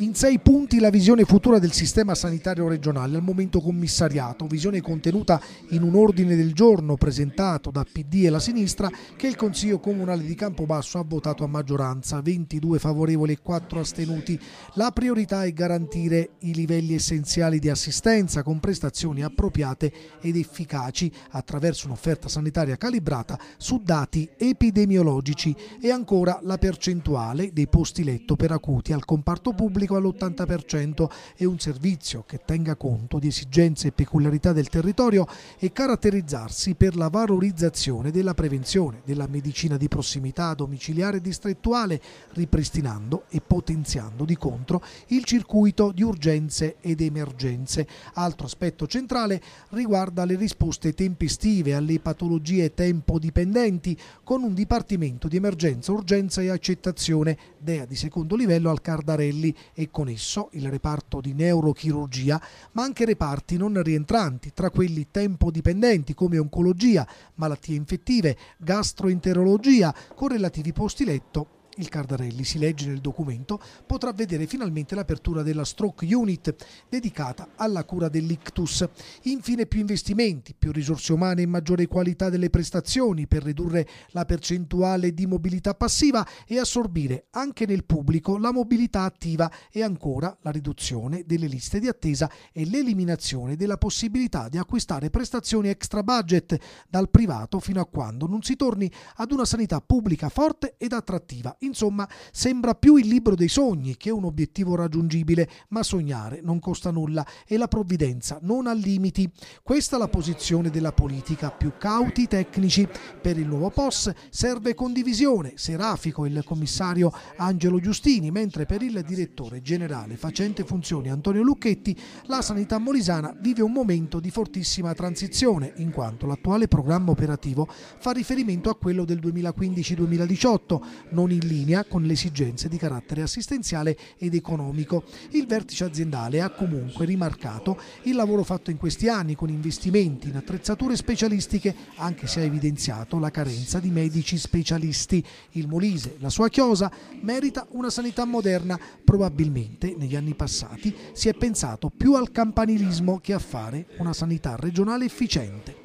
In sei punti la visione futura del sistema sanitario regionale al momento commissariato, visione contenuta in un ordine del giorno presentato da PD e la sinistra che il Consiglio Comunale di Campobasso ha votato a maggioranza, 22 favorevoli e 4 astenuti. La priorità è garantire i livelli essenziali di assistenza con prestazioni appropriate ed efficaci attraverso un'offerta sanitaria calibrata su dati epidemiologici e ancora la percentuale dei posti letto per acuti al comparto pubblico economico all'80% e un servizio che tenga conto di esigenze e peculiarità del territorio e caratterizzarsi per la valorizzazione della prevenzione, della medicina di prossimità domiciliare e distrettuale, ripristinando e potenziando di contro il circuito di urgenze ed emergenze. Altro aspetto centrale riguarda le risposte tempestive alle patologie tempo-dipendenti con un dipartimento di emergenza, urgenza e accettazione, DEA di secondo livello al Cardarelli e con esso il reparto di neurochirurgia, ma anche reparti non rientranti, tra quelli tempo dipendenti come oncologia, malattie infettive, gastroenterologia, con relativi posti letto il Cardarelli, si legge nel documento, potrà vedere finalmente l'apertura della Stroke Unit dedicata alla cura dell'ictus. Infine più investimenti, più risorse umane e maggiore qualità delle prestazioni per ridurre la percentuale di mobilità passiva e assorbire anche nel pubblico la mobilità attiva e ancora la riduzione delle liste di attesa e l'eliminazione della possibilità di acquistare prestazioni extra budget dal privato fino a quando non si torni ad una sanità pubblica forte ed attrattiva Insomma, sembra più il libro dei sogni che un obiettivo raggiungibile, ma sognare non costa nulla e la provvidenza non ha limiti. Questa è la posizione della politica, più cauti tecnici. Per il nuovo POS serve condivisione, serafico il commissario Angelo Giustini, mentre per il direttore generale facente funzioni Antonio Lucchetti la sanità molisana vive un momento di fortissima transizione, in quanto l'attuale programma operativo fa riferimento a quello del 2015-2018, non il linea con le esigenze di carattere assistenziale ed economico. Il vertice aziendale ha comunque rimarcato il lavoro fatto in questi anni con investimenti in attrezzature specialistiche, anche se ha evidenziato la carenza di medici specialisti. Il Molise, la sua chiosa, merita una sanità moderna. Probabilmente negli anni passati si è pensato più al campanilismo che a fare una sanità regionale efficiente.